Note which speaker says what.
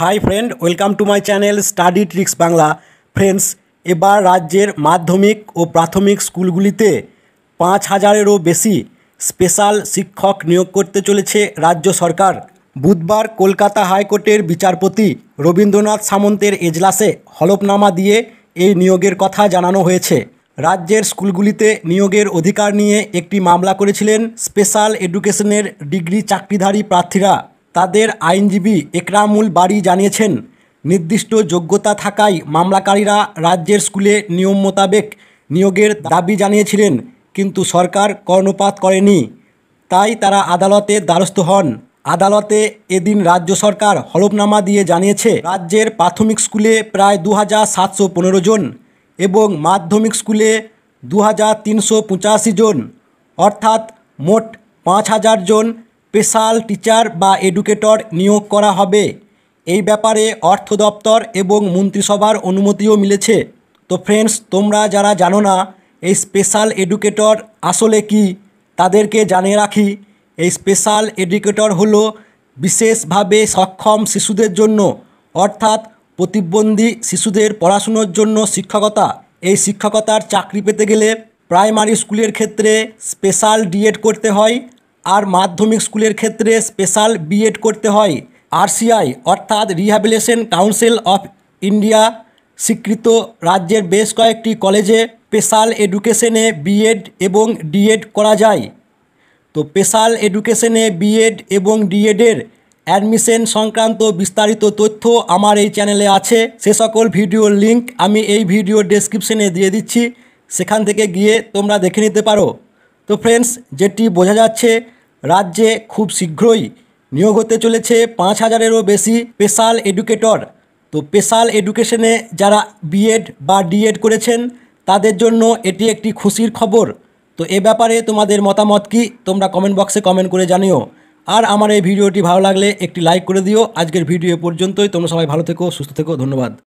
Speaker 1: high friend welcome to my channel study tricks Bangla friends এবার রাজ্যের মাধ্যমিক ও প্রাথমিক স্কুলগুলিতে পাঁচ হাজারেরও বেশি স্পেশাল শিক্ষক নিয়োগ করতে চলেছে রাজ্য সরকার বুধবার কলকাতা হাইকোর্টের বিচারপতি রবীন্দ্রনাথ সামন্তের এজলাসে হলফনামা দিয়ে এই নিয়োগের কথা জানানো হয়েছে রাজ্যের স্কুলগুলিতে নিয়োগের অধিকার নিয়ে একটি মামলা করেছিলেন স্পেশাল এডুকেশনের ডিগ্রি চাকরিধারী প্রার্থীরা তাদের আইনজীবী একরামুল বাড়ি জানিয়েছেন নির্দিষ্ট যোগ্যতা থাকায় মামলাকারীরা রাজ্যের স্কুলে নিয়ম মোতাবেক নিয়োগের দাবি জানিয়েছিলেন কিন্তু সরকার কর্ণপাত করেনি তাই তারা আদালতে দ্বারস্থ হন আদালতে এদিন রাজ্য সরকার হলফনামা দিয়ে জানিয়েছে রাজ্যের প্রাথমিক স্কুলে প্রায় দু হাজার জন এবং মাধ্যমিক স্কুলে দু জন অর্থাৎ মোট পাঁচ হাজার জন স্পেশাল টিচার বা এডুকেটর নিয়োগ করা হবে এই ব্যাপারে অর্থ দপ্তর এবং মন্ত্রিসভার অনুমতিও মিলেছে তো ফ্রেন্ডস তোমরা যারা জানো না এই স্পেশাল এডুকেটর আসলে কি তাদেরকে জানিয়ে রাখি এই স্পেশাল এডুকেটর হলো বিশেষভাবে সক্ষম শিশুদের জন্য অর্থাৎ প্রতিবন্ধী শিশুদের পড়াশুনোর জন্য শিক্ষকতা এই শিক্ষকতার চাকরি পেতে গেলে প্রাইমারি স্কুলের ক্ষেত্রে স্পেশাল ডিএড করতে হয় আর মাধ্যমিক স্কুলের ক্ষেত্রে স্পেশাল বিএড করতে হয় আরসিআই অর্থাৎ রিহ্যাবিলেশন কাউন্সিল অফ ইন্ডিয়া স্বীকৃত রাজ্যের বেশ কয়েকটি কলেজে স্পেশাল এডুকেশনে বিএড এবং ডিএড করা যায় তো স্পেশাল এডুকেশনে বিএড এবং ডিএডের অ্যাডমিশন সংক্রান্ত বিস্তারিত তথ্য আমার এই চ্যানেলে আছে সে সকল ভিডিওর লিঙ্ক আমি এই ভিডিও ডেসক্রিপশনে দিয়ে দিচ্ছি সেখান থেকে গিয়ে তোমরা দেখে নিতে পারো তো ফ্রেন্ডস যেটি বোঝা যাচ্ছে রাজ্যে খুব শীঘ্রই নিয়োগ হতে চলেছে পাঁচ হাজারেরও বেশি স্পেশাল এডুকেটর তো স্পেশাল এডুকেশনে যারা বিএড বা ডিএড করেছেন তাদের জন্য এটি একটি খুশির খবর তো এ ব্যাপারে তোমাদের মতামত কি তোমরা কমেন্ট বক্সে কমেন্ট করে জানিও আর আমার এই ভিডিওটি ভালো লাগলে একটি লাইক করে দিও আজকের ভিডিও পর্যন্তই তোমরা সবাই ভালো থেকো সুস্থ থেকো ধন্যবাদ